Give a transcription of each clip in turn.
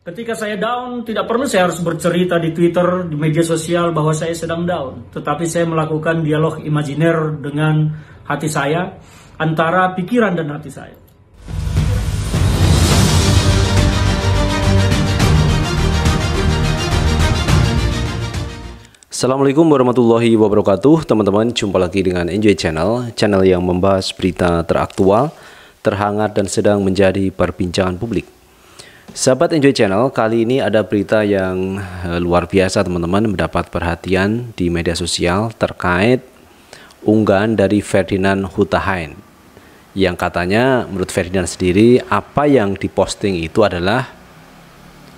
Ketika saya down, tidak perlu saya harus bercerita di Twitter, di media sosial bahwa saya sedang down. Tetapi saya melakukan dialog imajiner dengan hati saya, antara pikiran dan hati saya. Assalamualaikum warahmatullahi wabarakatuh Teman-teman jumpa lagi dengan Enjoy Channel Channel yang membahas berita teraktual Terhangat dan sedang menjadi perbincangan publik Sahabat Enjoy Channel, kali ini ada berita yang eh, luar biasa teman-teman mendapat perhatian di media sosial terkait unggahan dari Ferdinand Hutahain yang katanya menurut Ferdinand sendiri apa yang diposting itu adalah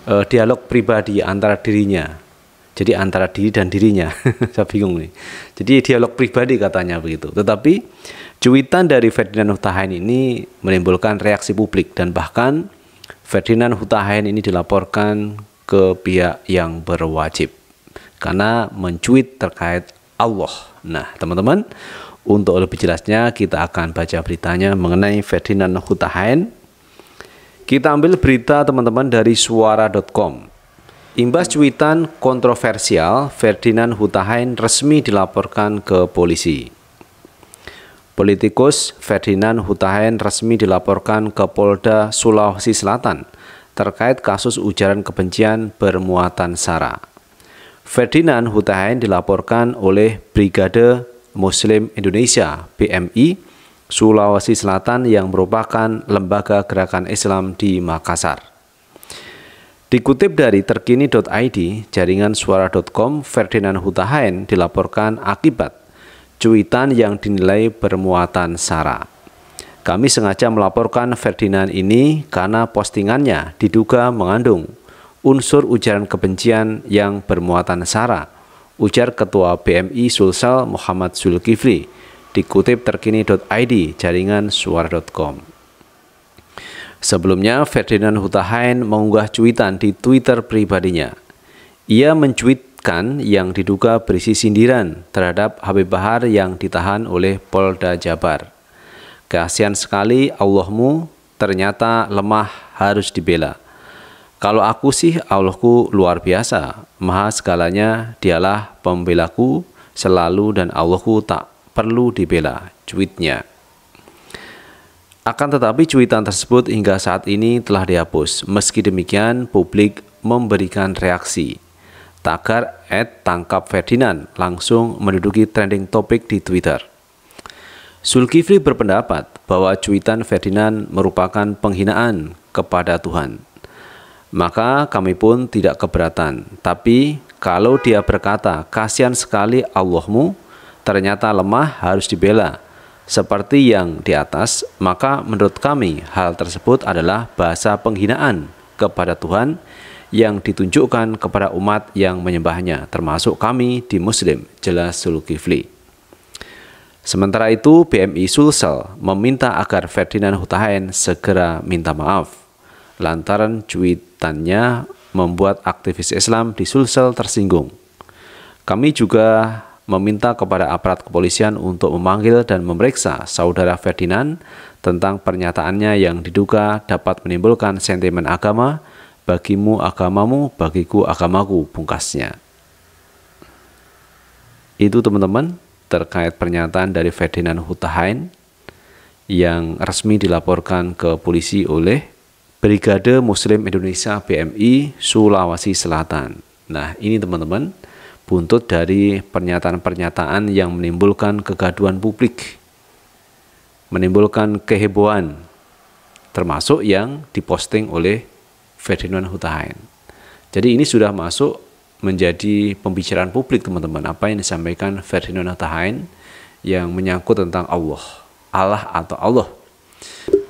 uh, dialog pribadi antara dirinya jadi antara diri dan dirinya saya bingung nih jadi dialog pribadi katanya begitu tetapi cuitan dari Ferdinand Hutahain ini menimbulkan reaksi publik dan bahkan Ferdinand Hutahayan ini dilaporkan ke pihak yang berwajib karena mencuit terkait Allah. Nah, teman-teman, untuk lebih jelasnya kita akan baca beritanya mengenai Ferdinand Hutahayan. Kita ambil berita teman-teman dari suara.com. Imbas cuitan kontroversial, Ferdinand Hutahayan resmi dilaporkan ke polisi. Politikus Ferdinand Hutahen resmi dilaporkan ke Polda Sulawesi Selatan terkait kasus ujaran kebencian bermuatan sara. Ferdinand Hutahen dilaporkan oleh Brigade Muslim Indonesia BMI Sulawesi Selatan yang merupakan lembaga gerakan Islam di Makassar. Dikutip dari terkini.id, jaringan suara.com, Ferdinand Hutahain dilaporkan akibat cuitan yang dinilai bermuatan sara. Kami sengaja melaporkan Ferdinand ini karena postingannya diduga mengandung unsur ujaran kebencian yang bermuatan sara, ujar Ketua BMI Sulsel Muhammad Zulkifli, dikutip terkini.id jaringan suara.com. Sebelumnya, Ferdinand Hutahain mengunggah cuitan di Twitter pribadinya. Ia mencuit menyebutkan yang diduga berisi sindiran terhadap Habib Bahar yang ditahan oleh Polda Jabar. Kasihan sekali Allahmu ternyata lemah harus dibela. Kalau aku sih Allahku luar biasa, maha segalanya dialah pembelaku selalu dan Allahku tak perlu dibela, cuitnya. Akan tetapi cuitan tersebut hingga saat ini telah dihapus. Meski demikian, publik memberikan reaksi tagar @tangkap Ferdinand langsung menduduki trending topik di Twitter. Zulkifli berpendapat bahwa cuitan Ferdinand merupakan penghinaan kepada Tuhan. Maka kami pun tidak keberatan, tapi kalau dia berkata, kasihan sekali Allahmu, ternyata lemah harus dibela. Seperti yang di atas, maka menurut kami hal tersebut adalah bahasa penghinaan kepada Tuhan yang ditunjukkan kepada umat yang menyembahnya, termasuk kami di Muslim, jelas Sulukifli. Sementara itu, BMI Sulsel meminta agar Ferdinand Hutahen segera minta maaf. Lantaran cuitannya membuat aktivis Islam di Sulsel tersinggung. Kami juga meminta kepada aparat kepolisian untuk memanggil dan memeriksa saudara Ferdinand tentang pernyataannya yang diduga dapat menimbulkan sentimen agama bagimu agamamu, bagiku agamaku, pungkasnya. Itu teman-teman terkait pernyataan dari Ferdinand Hutahain yang resmi dilaporkan ke polisi oleh Brigade Muslim Indonesia BMI Sulawesi Selatan. Nah ini teman-teman buntut dari pernyataan-pernyataan yang menimbulkan kegaduhan publik, menimbulkan kehebohan, termasuk yang diposting oleh Ferdinand Hutahain. Jadi ini sudah masuk menjadi pembicaraan publik teman-teman apa yang disampaikan Ferdinand Hutahain yang menyangkut tentang Allah, Allah atau Allah.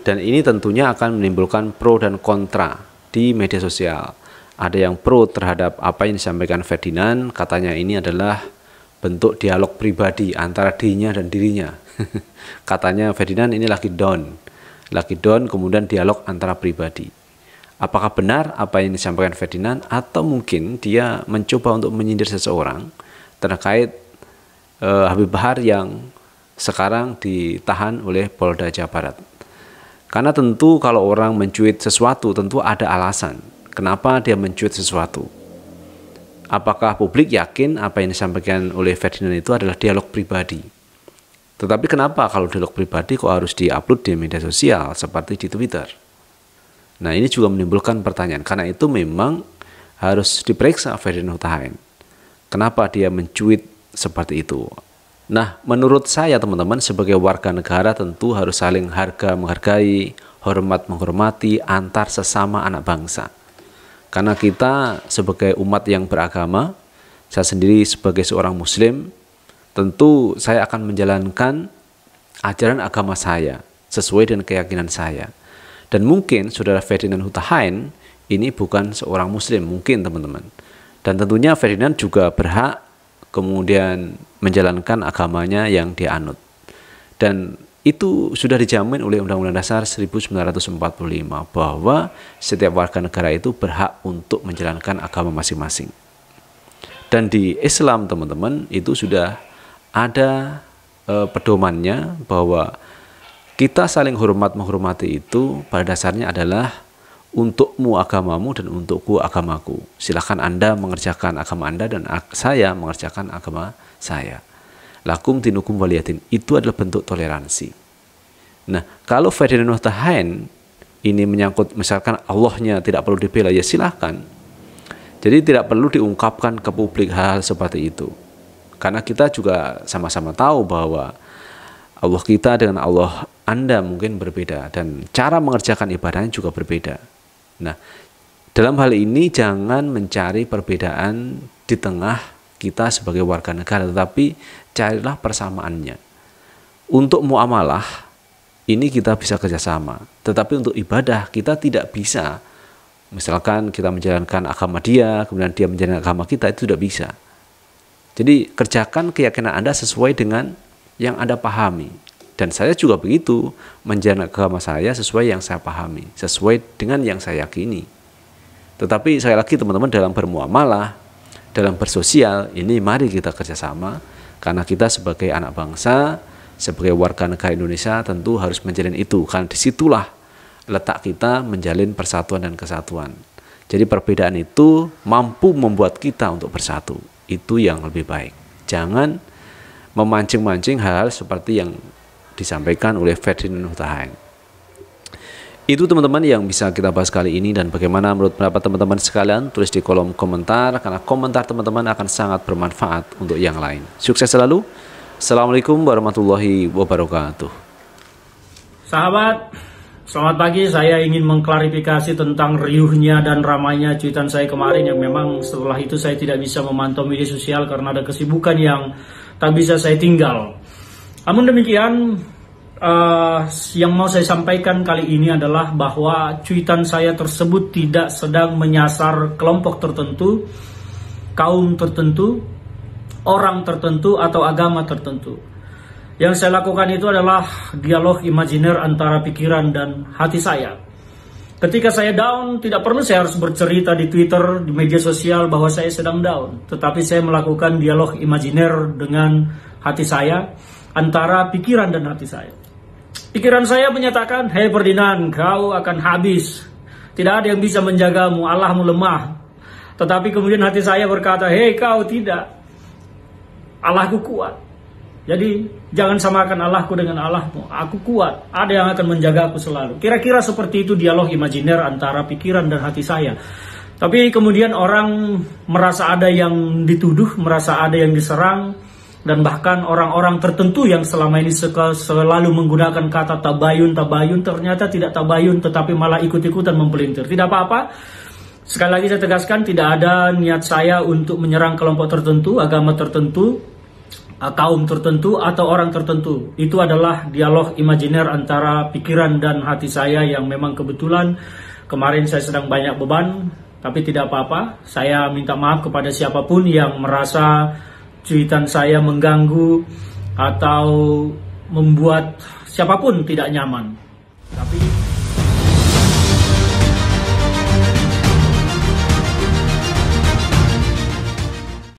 Dan ini tentunya akan menimbulkan pro dan kontra di media sosial. Ada yang pro terhadap apa yang disampaikan Ferdinand, katanya ini adalah bentuk dialog pribadi antara dirinya dan dirinya. katanya Ferdinand ini lagi down, lagi down kemudian dialog antara pribadi Apakah benar apa yang disampaikan Ferdinand atau mungkin dia mencoba untuk menyindir seseorang terkait eh, Habib Bahar yang sekarang ditahan oleh Polda Jawa Barat. Karena tentu kalau orang mencuit sesuatu tentu ada alasan kenapa dia mencuit sesuatu. Apakah publik yakin apa yang disampaikan oleh Ferdinand itu adalah dialog pribadi? Tetapi kenapa kalau dialog pribadi kok harus diupload di media sosial seperti di Twitter? Nah ini juga menimbulkan pertanyaan karena itu memang harus diperiksa Ferdinand Hutahain. Kenapa dia mencuit seperti itu? Nah menurut saya teman-teman sebagai warga negara tentu harus saling harga menghargai, hormat menghormati antar sesama anak bangsa. Karena kita sebagai umat yang beragama, saya sendiri sebagai seorang muslim, tentu saya akan menjalankan ajaran agama saya sesuai dengan keyakinan saya. Dan mungkin saudara Ferdinand Hutahain ini bukan seorang muslim, mungkin teman-teman. Dan tentunya Ferdinand juga berhak kemudian menjalankan agamanya yang dianut. Dan itu sudah dijamin oleh Undang-Undang Dasar 1945 bahwa setiap warga negara itu berhak untuk menjalankan agama masing-masing. Dan di Islam teman-teman itu sudah ada eh, pedomannya bahwa kita saling hormat menghormati itu pada dasarnya adalah untukmu agamamu dan untukku agamaku. Silahkan Anda mengerjakan agama Anda dan saya mengerjakan agama saya. Lakum tinukum waliyatin. Itu adalah bentuk toleransi. Nah, kalau Ferdinand Hutahain ini menyangkut misalkan Allahnya tidak perlu dibela, ya silahkan. Jadi tidak perlu diungkapkan ke publik hal, -hal seperti itu. Karena kita juga sama-sama tahu bahwa Allah kita dengan Allah anda mungkin berbeda dan cara mengerjakan ibadahnya juga berbeda. Nah, dalam hal ini jangan mencari perbedaan di tengah kita sebagai warga negara, tetapi carilah persamaannya. Untuk muamalah ini kita bisa kerjasama, tetapi untuk ibadah kita tidak bisa. Misalkan kita menjalankan agama dia, kemudian dia menjalankan agama kita, itu tidak bisa. Jadi kerjakan keyakinan Anda sesuai dengan yang Anda pahami, dan saya juga begitu, menjalankan agama saya sesuai yang saya pahami, sesuai dengan yang saya yakini. Tetapi saya lagi teman-teman dalam bermuamalah, dalam bersosial, ini mari kita kerjasama, karena kita sebagai anak bangsa, sebagai warga negara Indonesia tentu harus menjalin itu, karena disitulah letak kita menjalin persatuan dan kesatuan. Jadi perbedaan itu mampu membuat kita untuk bersatu, itu yang lebih baik. Jangan memancing-mancing hal-hal seperti yang disampaikan oleh Ferdinand Hutahain. Itu teman-teman yang bisa kita bahas kali ini dan bagaimana menurut pendapat teman-teman sekalian tulis di kolom komentar karena komentar teman-teman akan sangat bermanfaat untuk yang lain. Sukses selalu. Assalamualaikum warahmatullahi wabarakatuh. Sahabat, selamat pagi. Saya ingin mengklarifikasi tentang riuhnya dan ramainya cuitan saya kemarin yang memang setelah itu saya tidak bisa memantau media sosial karena ada kesibukan yang tak bisa saya tinggal. Namun demikian, uh, yang mau saya sampaikan kali ini adalah bahwa cuitan saya tersebut tidak sedang menyasar kelompok tertentu, kaum tertentu, orang tertentu, atau agama tertentu. Yang saya lakukan itu adalah dialog imajiner antara pikiran dan hati saya. Ketika saya down, tidak perlu saya harus bercerita di Twitter, di media sosial bahwa saya sedang down. Tetapi saya melakukan dialog imajiner dengan hati saya antara pikiran dan hati saya. Pikiran saya menyatakan, Hei Ferdinand, kau akan habis. Tidak ada yang bisa menjagamu, Allahmu lemah. Tetapi kemudian hati saya berkata, Hei kau tidak. Allahku kuat. Jadi jangan samakan Allahku dengan Allahmu. Aku kuat, ada yang akan menjagaku selalu. Kira-kira seperti itu dialog imajiner antara pikiran dan hati saya. Tapi kemudian orang merasa ada yang dituduh, merasa ada yang diserang, dan bahkan orang-orang tertentu yang selama ini selalu menggunakan kata tabayun tabayun ternyata tidak tabayun tetapi malah ikut-ikutan mempelintir. Tidak apa-apa. Sekali lagi saya tegaskan tidak ada niat saya untuk menyerang kelompok tertentu, agama tertentu, eh, kaum tertentu atau orang tertentu. Itu adalah dialog imajiner antara pikiran dan hati saya yang memang kebetulan kemarin saya sedang banyak beban, tapi tidak apa-apa. Saya minta maaf kepada siapapun yang merasa cuitan saya mengganggu atau membuat siapapun tidak nyaman. Tapi